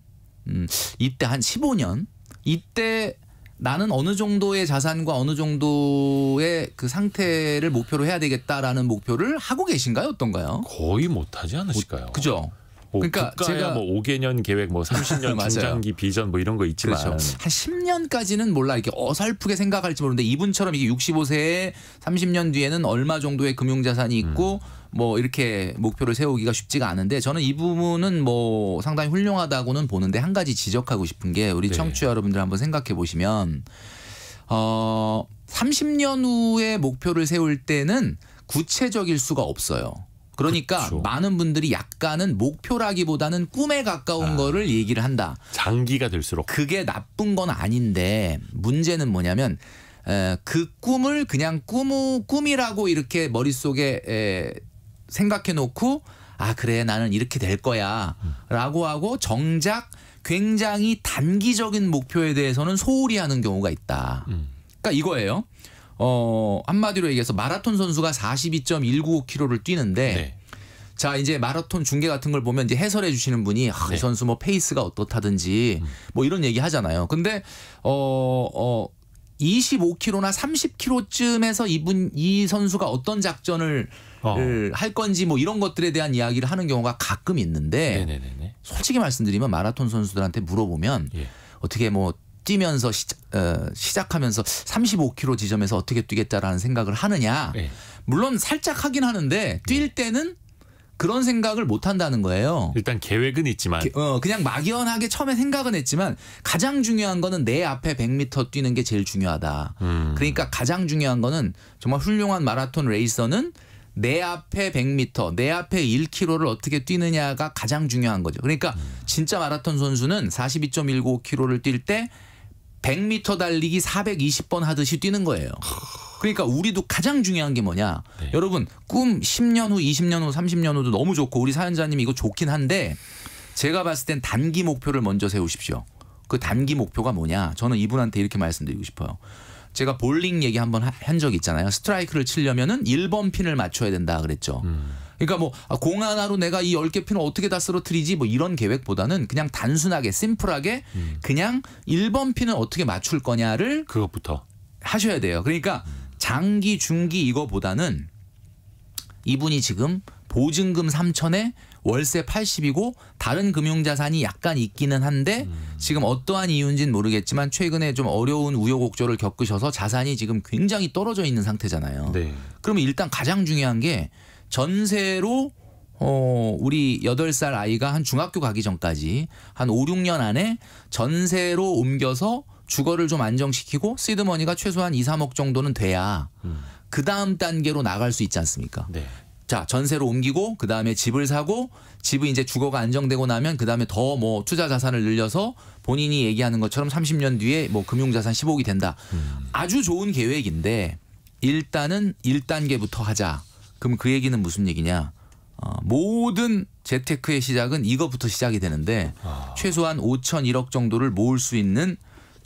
음, 이때 한 15년 이때 나는 어느 정도의 자산과 어느 정도의 그 상태를 목표로 해야 되겠다라는 목표를 하고 계신가요? 어떤가요? 거의 못하지 않으실까요? 오, 그죠. 뭐 그러니까 제가 뭐 5개년 계획 뭐 30년 중장기 비전 뭐 이런 거 있지만 그렇죠. 한 10년까지는 몰라 이렇게 어설프게 생각할지 모르는데 이분처럼 이게 65세에 30년 뒤에는 얼마 정도의 금융 자산이 있고 음. 뭐 이렇게 목표를 세우기가 쉽지가 않은데 저는 이 부분은 뭐 상당히 훌륭하다고는 보는데 한 가지 지적하고 싶은 게 우리 네. 청취자 여러분들 한번 생각해 보시면 어 30년 후에 목표를 세울 때는 구체적일 수가 없어요. 그러니까 그쵸. 많은 분들이 약간은 목표라기보다는 꿈에 가까운 아, 거를 얘기를 한다. 장기가 될수록 그게 나쁜 건 아닌데 문제는 뭐냐면 에, 그 꿈을 그냥 꿈, 꿈이라고 이렇게 머릿속에 에, 생각해 놓고 아 그래 나는 이렇게 될 거야라고 하고 정작 굉장히 단기적인 목표에 대해서는 소홀히 하는 경우가 있다. 음. 그러니까 이거예요. 어 한마디로 얘기해서 마라톤 선수가 42.195km를 뛰는데 네. 자 이제 마라톤 중계 같은 걸 보면 이제 해설해 주시는 분이 아, 네. 이 선수 뭐 페이스가 어떻다든지 음. 뭐 이런 얘기 하잖아요. 근데 어어 어, 어 25km나 30km쯤에서 이분 이 선수가 어떤 작전을 어. 할 건지 뭐 이런 것들에 대한 이야기를 하는 경우가 가끔 있는데 네네네네. 솔직히 말씀드리면 마라톤 선수들한테 물어보면 예. 어떻게 뭐 뛰면서 시작, 어, 시작하면서 35km 지점에서 어떻게 뛰겠다라는 생각을 하느냐 예. 물론 살짝 하긴 하는데 예. 뛸 때는 그런 생각을 못 한다는 거예요. 일단 계획은 있지만 게, 어, 그냥 막연하게 처음에 생각은 했지만 가장 중요한 거는 내 앞에 100m 뛰는 게 제일 중요하다. 음. 그러니까 가장 중요한 거는 정말 훌륭한 마라톤 레이서는 내 앞에 100m, 내 앞에 1km를 어떻게 뛰느냐가 가장 중요한 거죠. 그러니까 음. 진짜 마라톤 선수는 42.195km를 뛸 때 100m 달리기 420번 하듯이 뛰는 거예요. 그러니까 우리도 가장 중요한 게 뭐냐. 네. 여러분 꿈 10년 후, 20년 후, 30년 후도 너무 좋고 우리 사연자님이 이거 좋긴 한데 제가 봤을 땐 단기 목표를 먼저 세우십시오. 그 단기 목표가 뭐냐. 저는 이분한테 이렇게 말씀드리고 싶어요. 제가 볼링 얘기 한 번 한 적 있잖아요. 스트라이크를 치려면은 1번 핀을 맞춰야 된다 그랬죠. 음. 그러니까 뭐공 아, 하나로 내가 이 10개 핀을 어떻게 다 쓰러뜨리지 뭐 이런 계획보다는 그냥 단순하게 심플하게 음. 그냥 1번 핀을 어떻게 맞출 거냐를 그것부터 하셔야 돼요. 그러니까 음. 장기 중기 이거보다는 이분이 지금 보증금 3천에 월세 80이고 다른 금융자산이 약간 있기는 한데 지금 어떠한 이유인지는 모르겠지만 최근에 좀 어려운 우여곡절을 겪으셔서 자산이 지금 굉장히 떨어져 있는 상태잖아요. 네. 그러면 일단 가장 중요한 게 전세로 어, 우리 여덟 살 아이가 한 중학교 가기 전까지 한 오, 육년 안에 전세로 옮겨서 주거를 좀 안정시키고 시드머니가 최소한 2, 3억 정도는 돼야 음. 그 다음 단계로 나갈 수 있지 않습니까? 네. 자 전세로 옮기고 그 다음에 집을 사고 집이 이제 주거가 안정되고 나면 그 다음에 더 뭐 투자 자산을 늘려서 본인이 얘기하는 것처럼 30년 뒤에 뭐 금융자산 10억이 된다. 음. 아주 좋은 계획인데 일단은 1단계부터 하자. 그럼 그 얘기는 무슨 얘기냐? 어, 모든 재테크의 시작은 이것부터 시작이 되는데 아. 최소한 5천 1억 정도를 모을 수 있는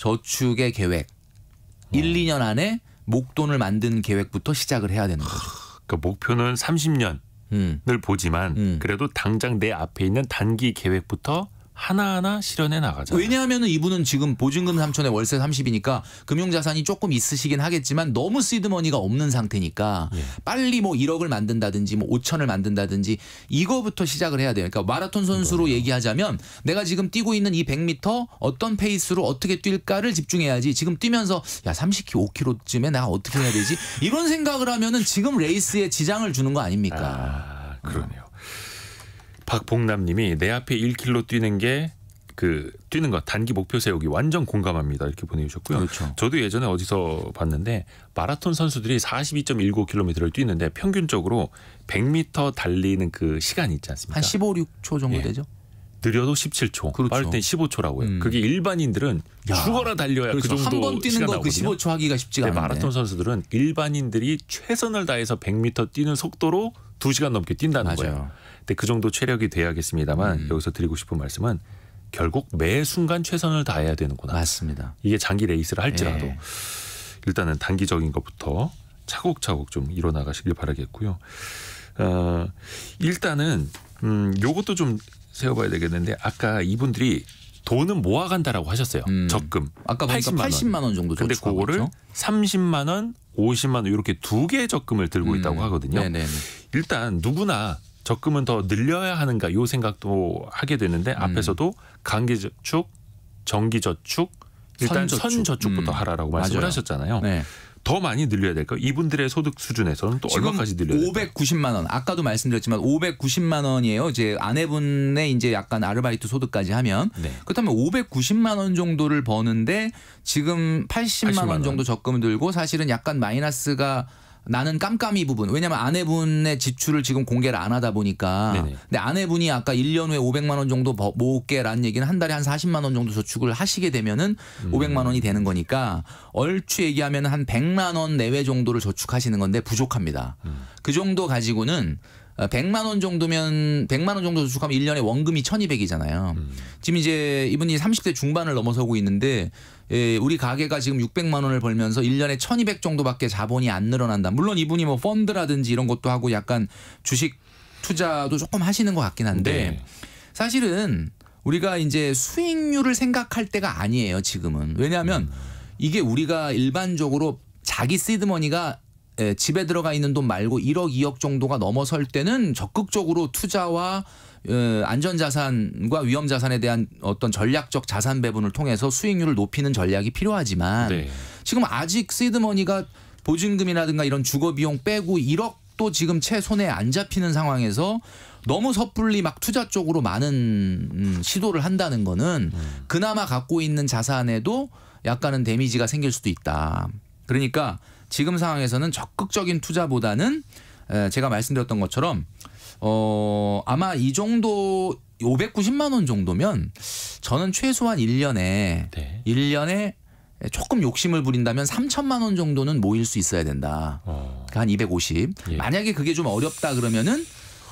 저축의 계획 음. 1, 2년 안에 목돈을 만든 계획부터 시작을 해야 되는 거죠. 그러니까 목표는 30년을 음. 보지만 음. 그래도 당장 내 앞에 있는 단기 계획부터 하나하나 실현해 나가자. 왜냐하면 이분은 지금 보증금 삼천에 월세 30이니까 금융자산이 조금 있으시긴 하겠지만 너무 시드머니가 없는 상태니까 예. 빨리 뭐 1억을 만든다든지 뭐 5천을 만든다든지 이거부터 시작을 해야 돼요. 그러니까 마라톤 선수로 이거요. 얘기하자면 내가 지금 뛰고 있는 이 100m 어떤 페이스로 어떻게 뛸까를 집중해야지 지금 뛰면서 야 30km, 5km쯤에 내가 어떻게 해야 되지? 이런 생각을 하면은 지금 레이스에 지장을 주는 거 아닙니까? 아, 그러네요. 박봉남님이 내 앞에 1킬로 뛰는 게 그 뛰는 것 단기 목표 세우기 완전 공감합니다 이렇게 보내주셨고요. 그렇죠. 저도 예전에 어디서 봤는데 마라톤 선수들이 42.19km를 뛰는데 평균적으로 100m 달리는 그 시간이 있지 않습니까? 한 15, 6초 정도 예. 되죠. 느려도 17초, 그렇죠. 빠를 땐 15초라고요. 음. 그게 일반인들은 야. 죽어라 달려야 그렇죠. 그 정도 한번 뛰는 거그 15초 하기가 쉽지가 네, 않아요. 마라톤 선수들은 일반인들이 최선을 다해서 100m 뛰는 속도로 2시간 넘게 뛴다는 맞아요. 거예요. 근데 그 정도 체력이 돼야겠습니다만 음. 여기서 드리고 싶은 말씀은 결국 매 순간 최선을 다해야 되는구나. 맞습니다. 이게 장기 레이스를 할지라도 예. 일단은 단기적인 것부터 차곡차곡 좀 이뤄나가시길 바라겠고요. 어, 일단은 음, 요것도 좀 세워봐야 되겠는데 아까 이분들이 돈은 모아간다라고 하셨어요. 음. 적금. 아까 보니까 80만, 80만 원. 정도 근데 그거를 있죠? 30만 원, 50만 원 이렇게 두 개의 적금을 들고 음. 있다고 하거든요. 네네네. 네, 네. 일단 누구나 적금은 더 늘려야 하는가 요 생각도 하게 되는데 음. 앞에서도 강기저축, 정기저축, 일단 선저축. 선저축부터 음. 하라라고 말씀을 맞아요. 하셨잖아요. 네. 더 많이 늘려야 될까요? 이분들의 소득 수준에서는 또 얼마까지 늘려야 될까요? 590만 원. 아까도 말씀드렸지만 590만 원이에요. 이제 아내분의 이제 약간 아르바이트 소득까지 하면 네. 그렇다면 590만 원 정도를 버는데 지금 80만, 80만 원 정도 적금 들고 사실은 약간 마이너스가 나는 깜깜이 부분 왜냐면 아내분의 지출을 지금 공개를 안 하다 보니까 네네. 근데 아내분이 아까 1년 후에 500만 원 정도 모으게라는 얘기는 한 달에 한 40만 원 정도 저축을 하시게 되면은 음. 500만 원이 되는 거니까 얼추 얘기하면 한 100만 원 내외 정도를 저축하시는 건데 부족합니다. 음. 그 정도 가지고는 100만 어, 원 정도면 100만 원 정도 저축하면 1년에 원금이 1200이잖아요. 음. 지금 이제 이분이 30대 중반을 넘어서고 있는데 예, 우리 가게가 지금 600만 원을 벌면서 1년에 1200 정도밖에 자본이 안 늘어난다. 물론 이분이 뭐 펀드라든지 이런 것도 하고 약간 주식 투자도 조금 하시는 것 같긴 한데 네. 사실은 우리가 이제 수익률을 생각할 때가 아니에요, 지금은. 왜냐하면 이게 우리가 일반적으로 자기 시드머니가 예, 집에 들어가 있는 돈 말고 1억, 2억 정도가 넘어설 때는 적극적으로 투자와 어, 안전자산과 위험자산에 대한 어떤 전략적 자산 배분을 통해서 수익률을 높이는 전략이 필요하지만 네. 지금 아직 시드머니가 보증금이라든가 이런 주거비용 빼고 1억도 지금 채 손에 안 잡히는 상황에서 너무 섣불리 막 투자 쪽으로 많은 음, 시도를 한다는 거는 음. 그나마 갖고 있는 자산에도 약간은 데미지가 생길 수도 있다. 그러니까 지금 상황에서는 적극적인 투자보다는 제가 말씀드렸던 것처럼 어, 아마 이 정도 590만 원 정도면 저는 최소한 1년에 네. 1년에 조금 욕심을 부린다면 3천만 원 정도는 모일 수 있어야 된다. 어. 그한 그러니까 250. 예. 만약에 그게 좀 어렵다 그러면은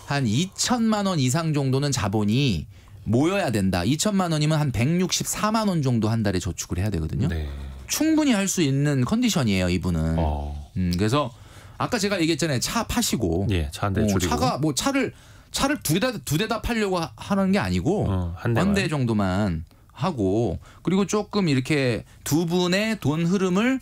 한 2천만 원 이상 정도는 자본이 모여야 된다. 2천만 원이면 한 164만 원 정도 한 달에 저축을 해야 되거든요. 네. 충분히 할 수 있는 컨디션이에요, 이분은. 어. 음, 그래서 아까 제가 얘기했잖아요. 차 파시고. 예, 차한대 어, 줄이고. 차가 뭐 차를 차를 두 대다 두대 다 팔려고 하는 게 아니고 어, 한대 정도만 하고 그리고 조금 이렇게 두 분의 돈 흐름을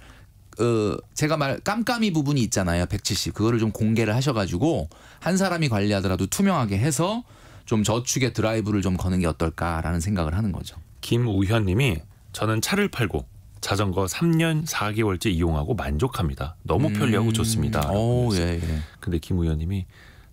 어, 제가 말 깜깜이 부분이 있잖아요. 170. 그거를 좀 공개를 하셔 가지고 한 사람이 관리하더라도 투명하게 해서 좀 저축의 드라이브를 좀 거는 게 어떨까라는 생각을 하는 거죠. 김우현 님이 저는 차를 팔고 자전거 3년 4개월째 이용하고 만족합니다. 너무 편리하고 음. 좋습니다. 오, 예, 예. 근데 김 의원님이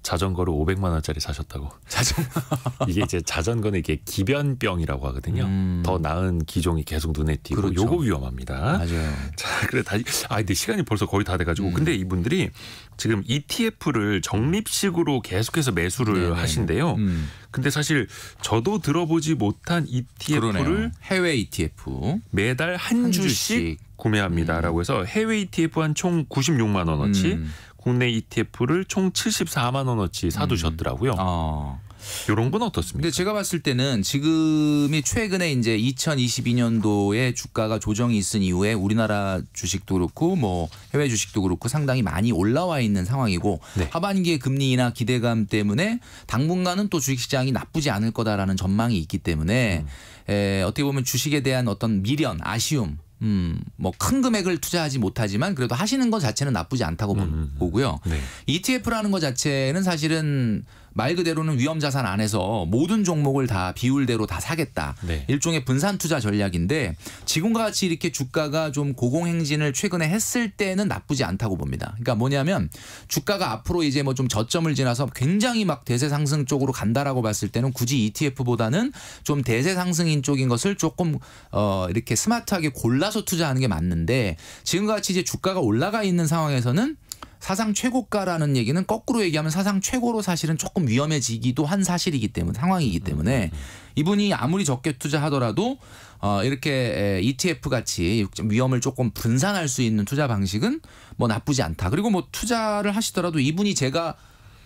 자전거로 500만 원짜리 사셨다고. 자전 거 이게 이제 자전거는 이게 기변병이라고 하거든요. 음. 더 나은 기종이 계속 눈에 띄고 그렇죠. 요거 위험합니다. 맞아요. 자, 그래 다시 아 근데 시간이 벌써 거의 다돼 가지고 음. 근데 이분들이 지금 ETF를 적립식으로 계속해서 매수를 네네. 네. 하신대요. 음. 근데 사실 저도 들어보지 못한 ETF를 그러네요. 해외 ETF 매달 한, 한 주씩, 주씩. 구매합니다라고 음. 해서 해외 ETF 한 총 96만 원어치 음. 국내 ETF를 총 74만 원어치 음. 사두셨더라고요. 음. 어. 이런 건 어떻습니까? 근데 제가 봤을 때는 지금이 최근에 이제 2022년도에 주가가 조정이 있은 이후에 우리나라 주식도 그렇고 뭐 해외 주식도 그렇고 상당히 많이 올라와 있는 상황이고 네. 하반기에 금리나 기대감 때문에 당분간은 또 주식시장이 나쁘지 않을 거다라는 전망이 있기 때문에 음. 에, 어떻게 보면 주식에 대한 어떤 미련, 아쉬움 음, 뭐 큰 금액을 투자하지 못하지만 그래도 하시는 것 자체는 나쁘지 않다고 음, 음, 음, 보고요. 네. ETF라는 것 자체는 사실은 말 그대로는 위험 자산 안에서 모든 종목을 다 비율대로 다 사겠다. 네. 일종의 분산 투자 전략인데 지금과 같이 이렇게 주가가 좀 고공행진을 최근에 했을 때는 나쁘지 않다고 봅니다. 그러니까 뭐냐면 주가가 앞으로 이제 뭐 좀 저점을 지나서 굉장히 막 대세 상승 쪽으로 간다라고 봤을 때는 굳이 ETF보다는 좀 대세 상승인 쪽인 것을 조금 어 이렇게 스마트하게 골라서 투자하는 게 맞는데 지금과 같이 이제 주가가 올라가 있는 상황에서는 사상 최고가라는 얘기는 거꾸로 얘기하면 사상 최고로 사실은 조금 위험해지기도 한 사실이기 때문에 상황이기 때문에 음, 음, 음. 이분이 아무리 적게 투자하더라도 어 이렇게 ETF 같이 위험을 조금 분산할 수 있는 투자 방식은 뭐 나쁘지 않다. 그리고 뭐 투자를 하시더라도 이분이 제가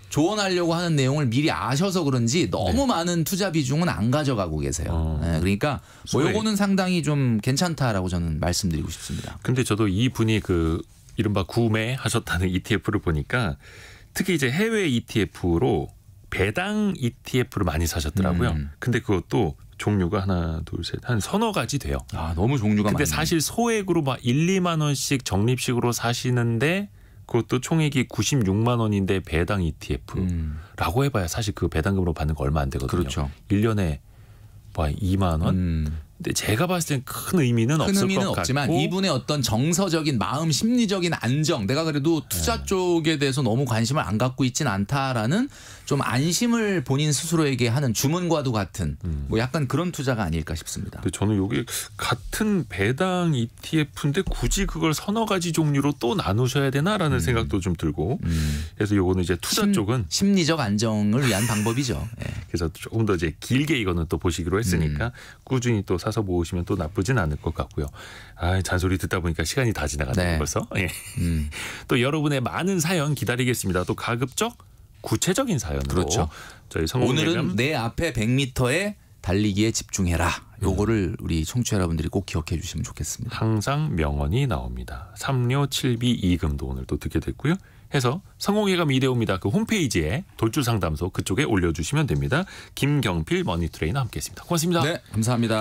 조언하려고 하는 내용을 미리 아셔서 그런지 너무 네. 많은 투자 비중은 안 가져가고 계세요. 어. 네, 그러니까 뭐 요거는 상당히 좀 괜찮다라고 저는 말씀드리고 싶습니다. 근데 저도 이 분이 그 이른바 구매하셨다는 ETF를 보니까 특히 이제 해외 ETF로 배당 ETF를 많이 사셨더라고요. 음. 근데 그것도 종류가 하나, 둘, 셋, 한 서너 가지 돼요. 아, 너무 종류가 많아요. 근데 많네. 사실 소액으로 막 1, 2만 원씩 적립식으로 사시는데 그것도 총액이 96만 원인데 배당 ETF라고 음. 해봐야 사실 그 배당금으로 받는 거 얼마 안 되거든요. 그렇죠. 1년에 뭐 2만 원? 음. 근데 제가 봤을 땐 큰 의미는 큰 없을 의미는 것 없지만 같고 이분의 어떤 정서적인 마음 심리적인 안정 내가 그래도 투자 네. 쪽에 대해서 너무 관심을 안 갖고 있진 않다라는 좀 안심을 본인 스스로에게 하는 주문과도 같은 음. 뭐 약간 그런 투자가 아닐까 싶습니다. 근데 저는 여기 같은 배당 ETF인데 굳이 그걸 서너 가지 종류로 또 나누셔야 되나라는 음. 생각도 좀 들고 음. 그래서 요거는 이제 투자 심, 쪽은 심리적 안정을 위한 방법이죠. 네. 그래서 조금 더 이제 길게 이거는 또 보시기로 했으니까 음. 꾸준히 또 사. 사서 모으시면 또 나쁘진 않을 것 같고요. 아, 잔소리 듣다 보니까 시간이 다지나갔네 네. 벌써. 예. 음. 또 여러분의 많은 사연 기다리겠습니다. 또 가급적 구체적인 사연으로. 그렇죠. 저희 오늘은 내 앞에 100m에 달리기에 집중해라. 요거를 음. 우리 청취자 여러분들이 꼭 기억해 주시면 좋겠습니다. 항상 명언이 나옵니다. 3료7비2금도 오늘 또 듣게 됐고요. 해서 성공회감 이대호입니다. 그 홈페이지에 돌출 상담소 그쪽에 올려주시면 됩니다. 김경필 머니트레이너 함께했습니다. 고맙습니다. 네, 감사합니다.